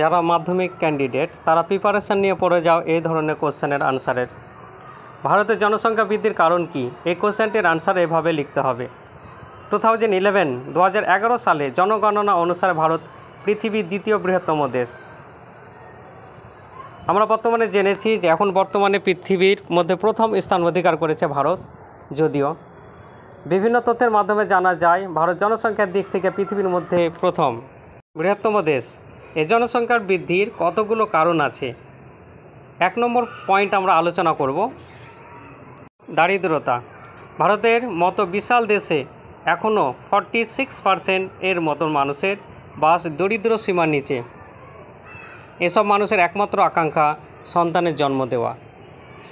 যারা মাধ্যমিক ক্যান্ডিডেট তারা প্রিপারেশান নিয়ে পড়ে যাও এই ধরনের কোশ্চেনের আনসারের ভারতের জনসংখ্যা বৃদ্ধির কারণ কি এই কোশ্চেনটির আনসার এভাবে লিখতে হবে টু থাউজেন্ড ইলেভেন দু সালে জনগণনা অনুসারে ভারত পৃথিবীর দ্বিতীয় বৃহত্তম দেশ আমরা বর্তমানে জেনেছি যে এখন বর্তমানে পৃথিবীর মধ্যে প্রথম স্থান অধিকার করেছে ভারত যদিও বিভিন্ন তথ্যের মাধ্যমে জানা যায় ভারত জনসংখ্যার দিক থেকে পৃথিবীর মধ্যে প্রথম বৃহত্তম দেশ এ জনসংখ্যার বৃদ্ধির কতগুলো কারণ আছে এক নম্বর পয়েন্ট আমরা আলোচনা করব দারিদ্রতা ভারতের মতো বিশাল দেশে এখনও ফর্টি সিক্স পারসেন্ট এর মতো মানুষের বাস দরিদ্র সীমার নিচে এসব মানুষের একমাত্র আকাঙ্ক্ষা সন্তানের জন্ম দেওয়া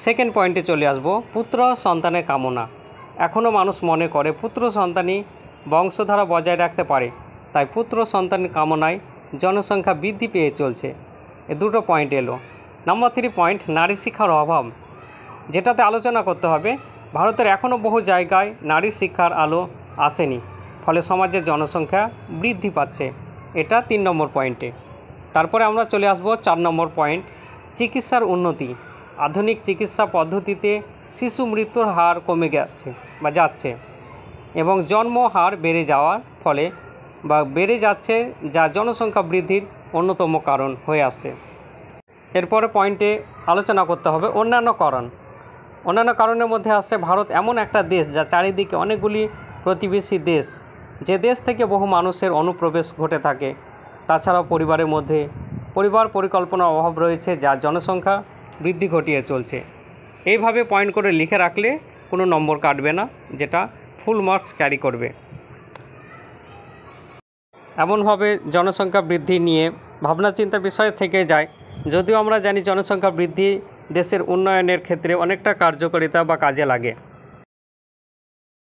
সেকেন্ড পয়েন্টে চলে আসব পুত্র সন্তানের কামনা এখনও মানুষ মনে করে পুত্র সন্তানই বংশধারা বজায় রাখতে পারে তাই পুত্র সন্তানের কামনায় জনসংখ্যা বৃদ্ধি পেয়ে চলছে এ দুটো পয়েন্ট এলো নম্বর থ্রি পয়েন্ট নারী শিক্ষার অভাব যেটাতে আলোচনা করতে হবে ভারতের এখনও বহু জায়গায় নারী শিক্ষার আলো আসেনি ফলে সমাজের জনসংখ্যা বৃদ্ধি পাচ্ছে এটা তিন নম্বর পয়েন্টে তারপরে আমরা চলে আসব চার নম্বর পয়েন্ট চিকিৎসার উন্নতি আধুনিক চিকিৎসা পদ্ধতিতে শিশু মৃত্যুর হার কমে গেছে বা যাচ্ছে এবং জন্ম হার বেড়ে যাওয়ার ফলে বা বেড়ে যাচ্ছে যা জনসংখ্যা বৃদ্ধির অন্যতম কারণ হয়ে আসছে এরপরে পয়েন্টে আলোচনা করতে হবে অন্যান্য কারণ অন্যান্য কারণের মধ্যে আছে ভারত এমন একটা দেশ যা চারিদিকে অনেকগুলি প্রতিবেশী দেশ যে দেশ থেকে বহু মানুষের অনুপ্রবেশ ঘটে থাকে তাছাড়াও পরিবারের মধ্যে পরিবার পরিকল্পনার অভাব রয়েছে যা জনসংখ্যা বৃদ্ধি ঘটিয়ে চলছে এইভাবে পয়েন্ট করে লিখে রাখলে কোনো নম্বর কাটবে না যেটা ফুল মার্কস ক্যারি করবে এমনভাবে জনসংখ্যা বৃদ্ধি নিয়ে ভাবনা চিন্তার বিষয় থেকে যায় যদিও আমরা জানি জনসংখ্যা বৃদ্ধি দেশের উন্নয়নের ক্ষেত্রে অনেকটা কার্যকারিতা বা কাজে লাগে